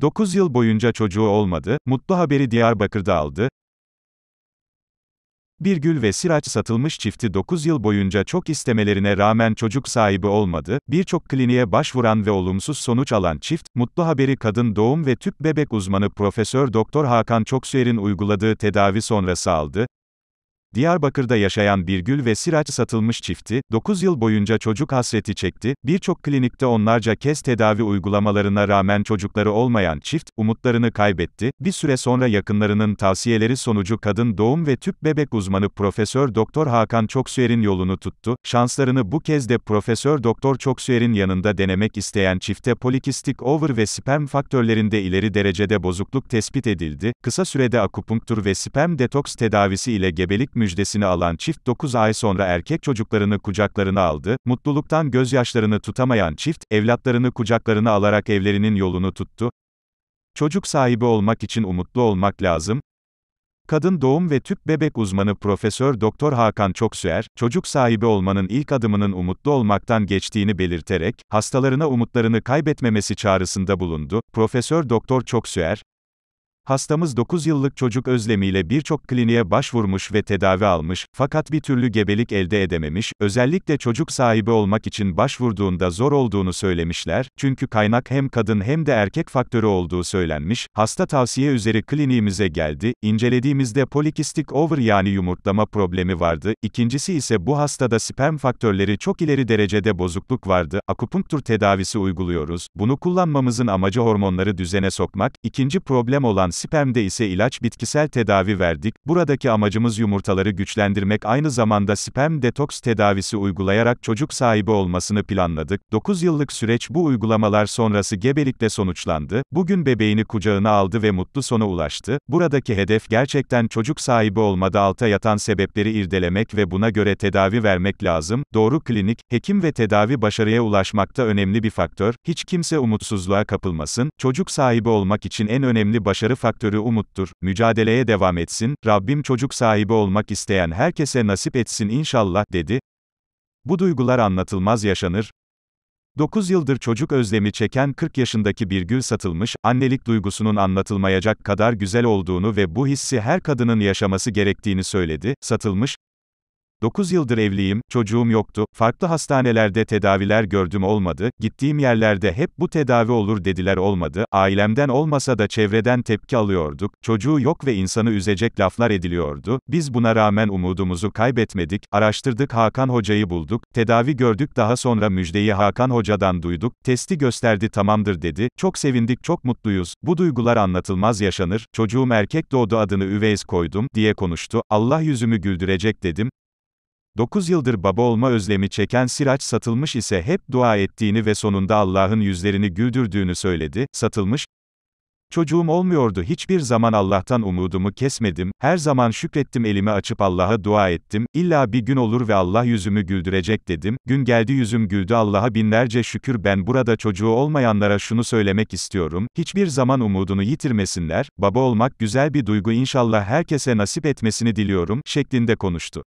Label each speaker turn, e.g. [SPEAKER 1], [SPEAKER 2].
[SPEAKER 1] 9 yıl boyunca çocuğu olmadı, mutlu haberi Diyarbakır'da aldı. Birgül ve Siraç satılmış çifti 9 yıl boyunca çok istemelerine rağmen çocuk sahibi olmadı, birçok kliniğe başvuran ve olumsuz sonuç alan çift, mutlu haberi kadın doğum ve tüp bebek uzmanı Profesör Doktor Hakan Çoksuer'in uyguladığı tedavi sonrası aldı. Diyarbakır'da yaşayan Birgül ve Siraç satılmış çifti, 9 yıl boyunca çocuk hasreti çekti, birçok klinikte onlarca kez tedavi uygulamalarına rağmen çocukları olmayan çift, umutlarını kaybetti, bir süre sonra yakınlarının tavsiyeleri sonucu kadın doğum ve tüp bebek uzmanı Profesör Doktor Hakan Çoksüer'in yolunu tuttu, şanslarını bu kez de Profesör Doktor Çoksüer'in yanında denemek isteyen çifte polikistik over ve sperm faktörlerinde ileri derecede bozukluk tespit edildi, kısa sürede akupunktur ve sperm detoks tedavisi ile gebelik mü müjdesini alan çift 9 ay sonra erkek çocuklarını kucaklarına aldı, mutluluktan gözyaşlarını tutamayan çift, evlatlarını kucaklarına alarak evlerinin yolunu tuttu. Çocuk sahibi olmak için umutlu olmak lazım, Kadın doğum ve tüp bebek uzmanı Profesör Doktor Hakan Çoksüer, çocuk sahibi olmanın ilk adımının umutlu olmaktan geçtiğini belirterek hastalarına umutlarını kaybetmemesi çağrısında bulundu. Profesör Doktor Çoksüer Hastamız 9 yıllık çocuk özlemiyle birçok kliniğe başvurmuş ve tedavi almış, fakat bir türlü gebelik elde edememiş, özellikle çocuk sahibi olmak için başvurduğunda zor olduğunu söylemişler, çünkü kaynak hem kadın hem de erkek faktörü olduğu söylenmiş, hasta tavsiye üzeri kliniğimize geldi, incelediğimizde polikistik over yani yumurtlama problemi vardı, ikincisi ise bu hastada sperm faktörleri çok ileri derecede bozukluk vardı, akupunktur tedavisi uyguluyoruz, bunu kullanmamızın amacı hormonları düzene sokmak, ikinci problem olan spermde ise ilaç bitkisel tedavi verdik. Buradaki amacımız yumurtaları güçlendirmek aynı zamanda sperm detoks tedavisi uygulayarak çocuk sahibi olmasını planladık. 9 yıllık süreç bu uygulamalar sonrası gebelikle sonuçlandı. Bugün bebeğini kucağına aldı ve mutlu sona ulaştı. Buradaki hedef gerçekten çocuk sahibi olmada alta yatan sebepleri irdelemek ve buna göre tedavi vermek lazım. Doğru klinik, hekim ve tedavi başarıya ulaşmakta önemli bir faktör. Hiç kimse umutsuzluğa kapılmasın. Çocuk sahibi olmak için en önemli başarı faktörü umuttur, mücadeleye devam etsin, Rabbim çocuk sahibi olmak isteyen herkese nasip etsin inşallah, dedi. Bu duygular anlatılmaz yaşanır. 9 yıldır çocuk özlemi çeken 40 yaşındaki bir gül satılmış, annelik duygusunun anlatılmayacak kadar güzel olduğunu ve bu hissi her kadının yaşaması gerektiğini söyledi, satılmış, 9 yıldır evliyim, çocuğum yoktu, farklı hastanelerde tedaviler gördüm olmadı, gittiğim yerlerde hep bu tedavi olur dediler olmadı, ailemden olmasa da çevreden tepki alıyorduk, çocuğu yok ve insanı üzecek laflar ediliyordu, biz buna rağmen umudumuzu kaybetmedik, araştırdık Hakan Hoca'yı bulduk, tedavi gördük daha sonra müjdeyi Hakan Hoca'dan duyduk, testi gösterdi tamamdır dedi, çok sevindik çok mutluyuz, bu duygular anlatılmaz yaşanır, çocuğum erkek doğdu adını Üveys koydum, diye konuştu, Allah yüzümü güldürecek dedim, 9 yıldır baba olma özlemi çeken Siraç satılmış ise hep dua ettiğini ve sonunda Allah'ın yüzlerini güldürdüğünü söyledi, satılmış, Çocuğum olmuyordu hiçbir zaman Allah'tan umudumu kesmedim, her zaman şükrettim elimi açıp Allah'a dua ettim, İlla bir gün olur ve Allah yüzümü güldürecek dedim, gün geldi yüzüm güldü Allah'a binlerce şükür ben burada çocuğu olmayanlara şunu söylemek istiyorum, hiçbir zaman umudunu yitirmesinler, baba olmak güzel bir duygu inşallah herkese nasip etmesini diliyorum, şeklinde konuştu.